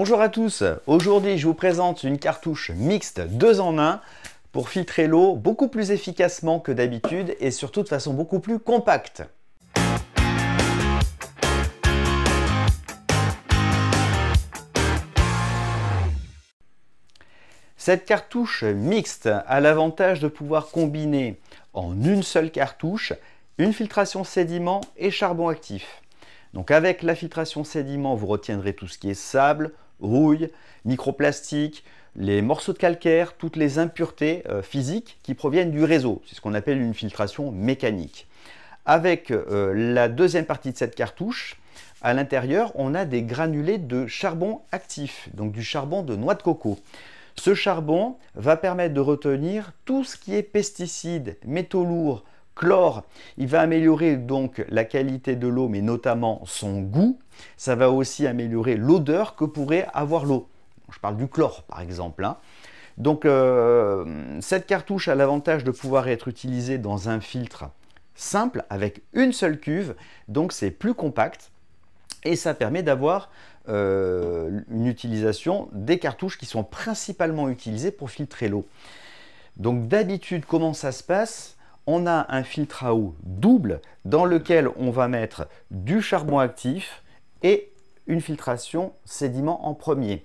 Bonjour à tous, aujourd'hui je vous présente une cartouche mixte 2 en 1 pour filtrer l'eau beaucoup plus efficacement que d'habitude et surtout de façon beaucoup plus compacte. Cette cartouche mixte a l'avantage de pouvoir combiner en une seule cartouche une filtration sédiment et charbon actif. Donc avec la filtration sédiment, vous retiendrez tout ce qui est sable, rouille, microplastiques, les morceaux de calcaire, toutes les impuretés euh, physiques qui proviennent du réseau. C'est ce qu'on appelle une filtration mécanique. Avec euh, la deuxième partie de cette cartouche, à l'intérieur, on a des granulés de charbon actif, donc du charbon de noix de coco. Ce charbon va permettre de retenir tout ce qui est pesticides, métaux lourds, chlore. Il va améliorer donc la qualité de l'eau, mais notamment son goût. Ça va aussi améliorer l'odeur que pourrait avoir l'eau. Je parle du chlore par exemple. Hein. Donc euh, cette cartouche a l'avantage de pouvoir être utilisée dans un filtre simple avec une seule cuve, donc c'est plus compact et ça permet d'avoir euh, une utilisation des cartouches qui sont principalement utilisées pour filtrer l'eau. Donc d'habitude, comment ça se passe on a un filtre à eau double dans lequel on va mettre du charbon actif et une filtration sédiment en premier.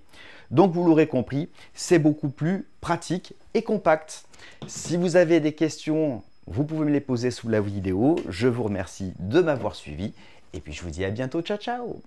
Donc vous l'aurez compris, c'est beaucoup plus pratique et compact. Si vous avez des questions, vous pouvez me les poser sous la vidéo. Je vous remercie de m'avoir suivi et puis je vous dis à bientôt. Ciao ciao